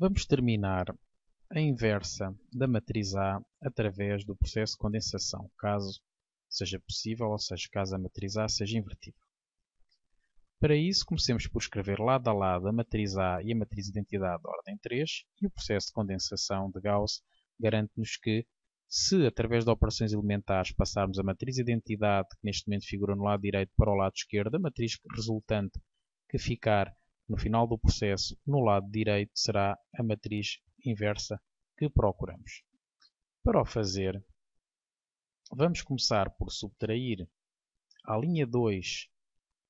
Vamos terminar a inversa da matriz A através do processo de condensação, caso seja possível, ou seja, caso a matriz A seja invertível. Para isso, comecemos por escrever lado a lado a matriz A e a matriz identidade de ordem 3 e o processo de condensação de Gauss garante-nos que, se através de operações elementares passarmos a matriz identidade, que neste momento figura no lado direito, para o lado esquerdo, a matriz resultante que ficar no final do processo, no lado direito será a matriz inversa que procuramos. Para o fazer, vamos começar por subtrair a linha 2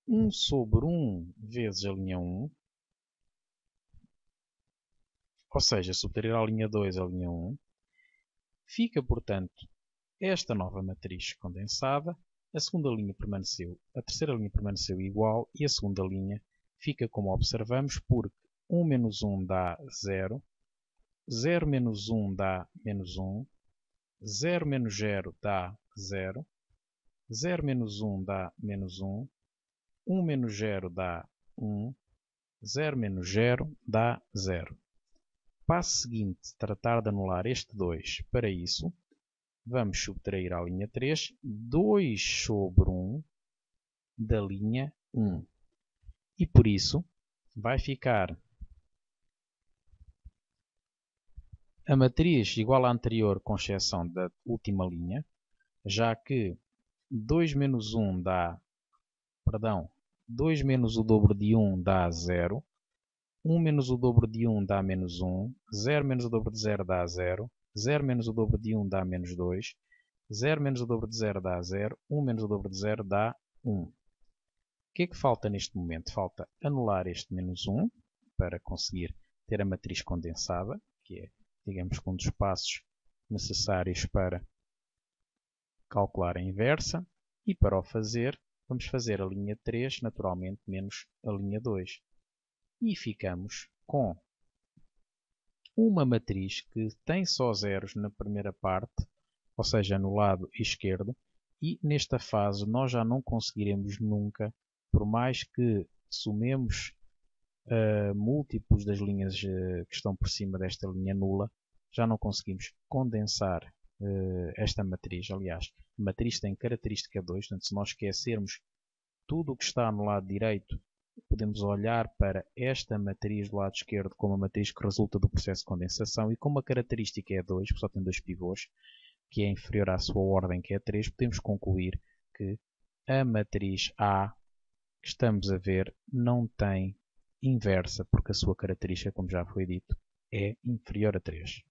1 sobre 1 vezes a linha 1, ou seja, subtrair a linha 2 a linha 1, fica, portanto, esta nova matriz condensada, a segunda linha permaneceu, a terceira linha permaneceu igual e a segunda linha fica como observamos, porque 1 menos 1 dá 0, 0 menos 1 dá menos 1, 0 menos 0 dá 0, 0 menos 1 dá menos 1, 1 menos 0 dá 1, 0 menos 0 dá 0. Passo seguinte, tratar de anular este 2. Para isso, vamos subtrair à linha 3 2 sobre 1 da linha 1. E por isso vai ficar a matriz igual à anterior com exceção da última linha, já que 2 menos 1 dá, perdão, 2 menos o dobro de 1 dá 0, 1 menos o dobro de 1 dá menos 1, 0 menos o dobro de 0 dá 0, 0 menos o dobro de 1 dá menos 2, 0 menos o dobro de 0 dá 0, 1 menos o dobro de 0 dá 1 que é que falta neste momento? Falta anular este menos 1 para conseguir ter a matriz condensada, que é, digamos, um dos passos necessários para calcular a inversa. E para o fazer, vamos fazer a linha 3, naturalmente, menos a linha 2. E ficamos com uma matriz que tem só zeros na primeira parte, ou seja, no lado esquerdo, e nesta fase nós já não conseguiremos nunca por mais que somemos uh, múltiplos das linhas uh, que estão por cima desta linha nula, já não conseguimos condensar uh, esta matriz. Aliás, a matriz tem característica 2, portanto, se nós esquecermos tudo o que está no lado direito, podemos olhar para esta matriz do lado esquerdo como a matriz que resulta do processo de condensação e como a característica é 2, que só tem dois pivôs, que é inferior à sua ordem, que é 3, podemos concluir que a matriz A estamos a ver não tem inversa, porque a sua característica, como já foi dito, é inferior a 3.